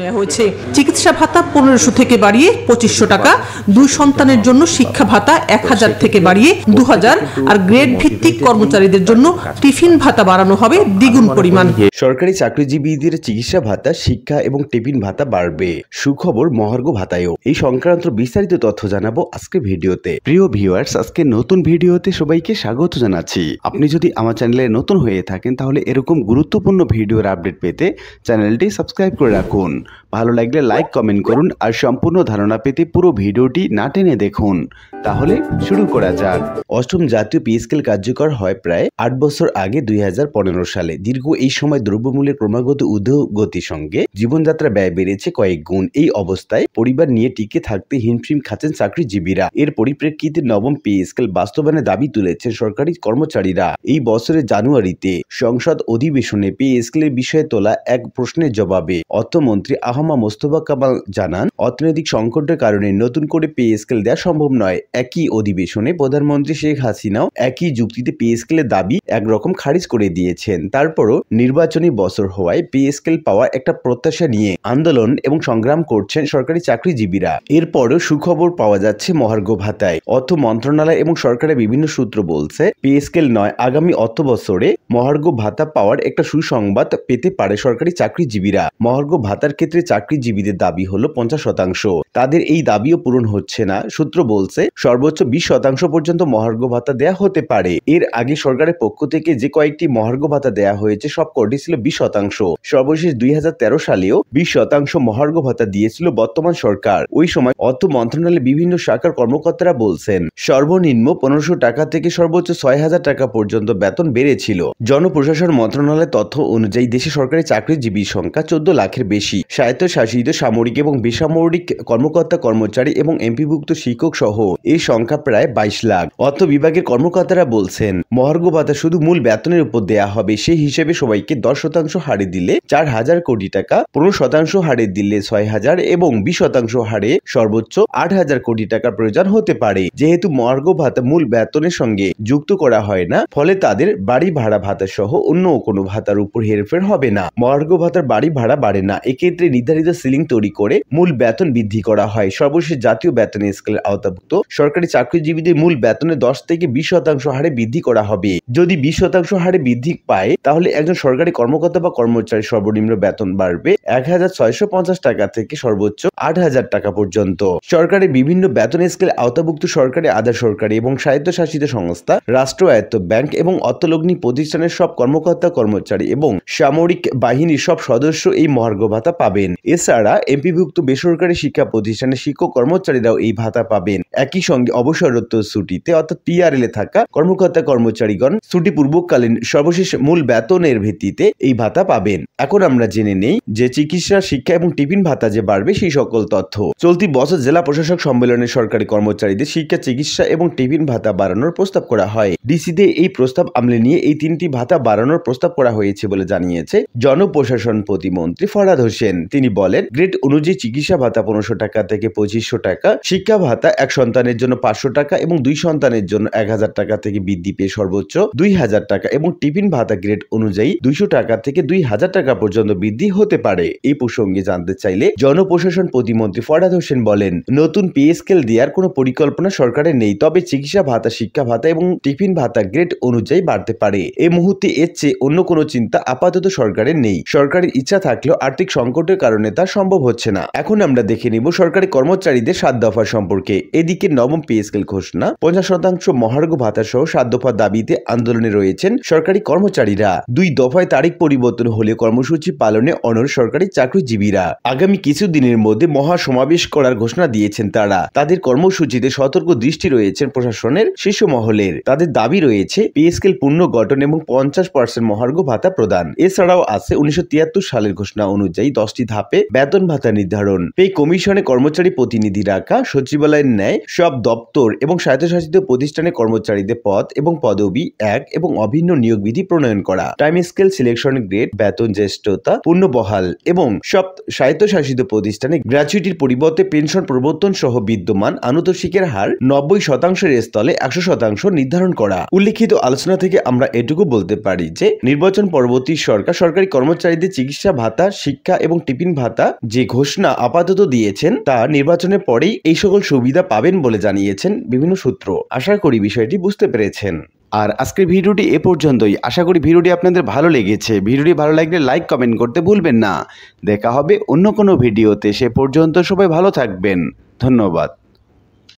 নেওয়া হয়েছে চিকিৎসা ভাতা পনেরোশো থেকে বাড়িয়ে পঁচিশশো টাকা দুই সন্তানের জন্য শিক্ষা ভাতা এক হাজার থেকে বাড়িয়ে দু হাজার আর গ্রেড ভিত্তিক কর্মচারীদের জন্য টিফিন ভাতা বাড়ানো হবে দ্বিগুণ পরিমাণ সরকারি চাকরিজীবীদের চিকিৎসা ভাতা শিক্ষা এবং টিফিন ভাতা বাড়বে সুখবর মহার্গ ভাতায়ও এই সংক্রান্ত বিস্তারিত তথ্য জানাবো আজকে ভিডিওতে প্রিয় ভিউয়ার্স আজকে নতুন ভিডিওতে সবাইকে স্বাগত জানাচ্ছি আপনি যদি আমার চ্যানেলে নতুন হয়ে থাকেন তাহলে এরকম গুরুত্বপূর্ণ ভিডিওর আপডেট পেতে চ্যানেলটি সাবস্ক্রাইব করে রাখুন করুন ভালো লাগলে লাইক কমেন্ট করুন আর সম্পূর্ণ ধারণা পেতে পুরো ভিডিওটি না টেনে দেখুন তাহলে শুরু করা যাক অষ্টম জাতীয় পিএসকেল স্কেল কার্যকর হয় প্রায় আট বছর আগে দুই সালে দীর্ঘ এই সময় দ্রব্যমূল্যের ক্রমাগত ঊর্ধ্বগতির সঙ্গে জীবনযাত্রা ব্যয় বেড়েছে কয়েক গুণ এই অবস্থায় পরিবার নিয়ে টিকে থাকতে হিমফিম খাচ্ছেন চাকরিজীবীরা এর পরিপ্রেক্ষিতে নবম পিএসকেল স্কেল বাস্তবায়নের দাবি তুলেছেন সরকারি কর্মচারীরা এই বছরের জানুয়ারিতে সংসদ অধিবেশনে পে স্কেলের বিষয়ে তোলা এক প্রশ্নের জবাবে অর্থমন্ত্রী মন্ত্রী আহমা মোস্তফা কামাল জানান অর্থনৈতিক সংকটের কারণে নতুন করে পে স্কেল দেওয়া সম্ভব নয় একই অধিবেশনে প্রধানমন্ত্রী শেখ হাসিনাও একই যুক্তিতে পে স্কেলের দাবি একরকম খারিজ করে দিয়েছেন তারপরও নির্বাচনী বছর হওয়ায় পে স্কেল পাওয়া একটা প্রত্যাশা নিয়ে আন্দোলন এবং সংগ্রাম করছেন সরকারি চাকরিজীবীরা এরপরও সুখবর পাওয়া যাচ্ছে মহার্ঘ ভাতায় অর্থ মন্ত্রণালয় এবং সরকারের বিভিন্ন সূত্র বলছে পে স্কেল নয় আগামী অর্থ বছরে মহার্ঘ ভাতা পাওয়ার একটা সুসংবাদ পেতে পারে সরকারি চাকরিজীবীরা মহার্ঘ ভাতা ভাতার ক্ষেত্রে চাকরিজীবীদের দাবি হলো পঞ্চাশ শতাংশ তাদের এই দাবিও পূরণ হচ্ছে না সূত্র বলছে সর্বোচ্চ বিশ শতাংশ পর্যন্ত মহার্ঘ ভাতা দেয়া হতে পারে এর আগে সরকারের পক্ষ থেকে যে কয়েকটি মহার্ঘ ভাতা দেয়া হয়েছে সব কটি ছিল বিশ শতাংশ সর্বশেষ দুই সালেও বিশ শতাংশ মহার্ঘ ভাতা দিয়েছিল বর্তমান সরকার ওই সময় অর্থ মন্ত্রণালয়ের বিভিন্ন শাখার কর্মকর্তারা বলছেন সর্বনিম্ন পনেরোশো টাকা থেকে সর্বোচ্চ ছয় হাজার টাকা পর্যন্ত বেতন বেড়েছিল জনপ্রশাসন মন্ত্রণালয়ের তথ্য অনুযায়ী দেশে সরকারি চাকরিজীবীর সংখ্যা চোদ্দ লাখের বেশি বেশি স্বায়ত্তশাসিত সামরিক এবং বেসামরিক কর্মকর্তা কর্মচারী এবং এমপিভুক্ত শিক্ষক সহ এই সংখ্যা প্রায় বাইশ লাখ অর্থ বিভাগের কর্মকর্তারা বলছেন মহার্ঘ ভাতা শুধু মূল বেতনের উপর দেয়া হবে সেই হিসেবে সবাইকে দশ শতাংশ হারে দিলে চার হাজার কোটি টাকা পনেরো শতাংশ হারে দিলে ছয় হাজার এবং বিশ শতাংশ হারে সর্বোচ্চ আট হাজার কোটি টাকার প্রয়োজন হতে পারে যেহেতু মহার্গ ভাতা মূল বেতনের সঙ্গে যুক্ত করা হয় না ফলে তাদের বাড়ি ভাড়া ভাতা সহ অন্য কোনো ভাতার উপর হেরফের হবে না মহার্গ ভাতার বাড়ি ভাড়া বাড়ে না ক্ষেত্রে নির্ধারিত সিলিং তৈরি করে মূল বেতন বৃদ্ধি করা হয় সর্বশেষ জাতীয় বেতন স্কেলের আওতাভুক্ত সরকারি চাকরিজীবীদের মূল বেতনে দশ থেকে বিশ শতাংশ হারে বৃদ্ধি করা হবে যদি বিশ শতাংশ হারে বৃদ্ধি পায় তাহলে একজন সরকারি কর্মকর্তা বা কর্মচারী সর্বনিম্ন বেতন বাড়বে এক হাজার পঞ্চাশ টাকা থেকে সর্বোচ্চ আট হাজার টাকা পর্যন্ত সরকারের বিভিন্ন বেতন স্কেল আওতাভুক্ত সরকারি আধা সরকারি এবং স্বায়ত্তশাসিত সংস্থা রাষ্ট্র আয়ত্ত ব্যাংক এবং অত্যলগ্নি প্রতিষ্ঠানের সব কর্মকর্তা কর্মচারী এবং সামরিক বাহিনীর সব সদস্য এই মহার্ঘ ভাতা ভাতা পাবেন এছাড়া এমপিভুক্ত বেসরকারি শিক্ষা প্রতিষ্ঠানের শিক্ষক কর্মচারীরাও এই ভাতা পাবেন একই সঙ্গে অবসররত ছুটিতে অর্থাৎ পিআরএল এ থাকা কর্মকর্তা কর্মচারীগণ ছুটি পূর্বকালীন সর্বশেষ মূল বেতনের ভিত্তিতে এই ভাতা পাবেন এখন আমরা জেনে নেই যে চিকিৎসা শিক্ষা এবং টিফিন ভাতা যে বাড়বে সেই সকল তথ্য চলতি বছর জেলা প্রশাসক সম্মেলনে সরকারি কর্মচারীদের শিক্ষা চিকিৎসা এবং টিফিন ভাতা বাড়ানোর প্রস্তাব করা হয় ডিসিতে এই প্রস্তাব আমলে নিয়ে এই তিনটি ভাতা বাড়ানোর প্রস্তাব করা হয়েছে বলে জানিয়েছে জনপ্রশাসন প্রতিমন্ত্রী ফরাদ হোসেন করেছেন তিনি বলেন গ্রেড অনুযায়ী চিকিৎসা ভাতা পনেরোশো টাকা থেকে পঁচিশশো টাকা শিক্ষা ভাতা এক সন্তানের জন্য পাঁচশো টাকা এবং দুই সন্তানের জন্য এক হাজার টাকা থেকে বৃদ্ধি পেয়ে সর্বোচ্চ দুই হাজার টাকা এবং টিফিন ভাতা গ্রেড অনুযায়ী দুইশো টাকা থেকে দুই হাজার টাকা পর্যন্ত বৃদ্ধি হতে পারে এই প্রসঙ্গে জানতে চাইলে জনপ্রশাসন প্রতিমন্ত্রী ফরাদ হোসেন বলেন নতুন পি স্কেল দেওয়ার কোনো পরিকল্পনা সরকারের নেই তবে চিকিৎসা ভাতা শিক্ষা ভাতা এবং টিফিন ভাতা গ্রেড অনুযায়ী বাড়তে পারে এই মুহূর্তে এর চেয়ে অন্য কোনো চিন্তা আপাতত সরকারের নেই সরকারের ইচ্ছা থাকলেও আর্থিক সংকট সংকটের কারণে তা সম্ভব হচ্ছে না এখন আমরা দেখে নিব সরকারি কর্মচারীদের সাত দফা সম্পর্কে এদিকে নবম পে স্কেল ঘোষণা পঞ্চাশ শতাংশ মহার্ঘ ভাতা সহ সাত দফার দাবিতে আন্দোলনে রয়েছেন সরকারি কর্মচারীরা দুই দফায় তারিখ পরিবর্তন হলে কর্মসূচি পালনে অনর সরকারি চাকরিজীবীরা আগামী কিছুদিনের মধ্যে মহা সমাবেশ করার ঘোষণা দিয়েছেন তারা তাদের কর্মসূচিতে সতর্ক দৃষ্টি রয়েছেন প্রশাসনের শীর্ষ মহলের তাদের দাবি রয়েছে পে স্কেল পূর্ণ গঠন এবং পঞ্চাশ পার্সেন্ট মহার্ঘ ভাতা প্রদান এছাড়াও আছে উনিশশো সালের ঘোষণা অনুযায়ী দশটি ধাপে বেতন ভাতা নির্ধারণ এই কমিশনে কর্মচারী প্রতিনিধি রাখা সচিবালয়ের ন্যায় সব দপ্তর এবং স্বায়ত্তশাসিত প্রতিষ্ঠানে কর্মচারীদের পদ এবং পদবি এক এবং অভিন্ন নিয়োগ বিধি প্রণয়ন করা টাইম স্কেল সিলেকশন গ্রেড বেতন জ্যেষ্ঠতা পূর্ণ বহাল এবং সব স্বায়ত্তশাসিত প্রতিষ্ঠানে গ্র্যাচুইটির পরিবর্তে পেনশন প্রবর্তন সহ বিদ্যমান আনুতোষিকের হার নব্বই শতাংশের স্থলে একশো শতাংশ নির্ধারণ করা উল্লিখিত আলোচনা থেকে আমরা এটুকু বলতে পারি যে নির্বাচন পরবর্তী সরকার সরকারি কর্মচারীদের চিকিৎসা ভাতা শিক্ষা এবং টিফিন ভাতা যে ঘোষণা আপাতত দিয়েছেন তা নির্বাচনের পরেই এই সকল সুবিধা পাবেন বলে জানিয়েছেন বিভিন্ন সূত্র আশা করি বিষয়টি বুঝতে পেরেছেন আর আজকের ভিডিওটি এ পর্যন্তই আশা করি ভিডিওটি আপনাদের ভালো লেগেছে ভিডিওটি ভালো লাগলে লাইক কমেন্ট করতে ভুলবেন না দেখা হবে অন্য কোনো ভিডিওতে সে পর্যন্ত সবাই ভালো থাকবেন ধন্যবাদ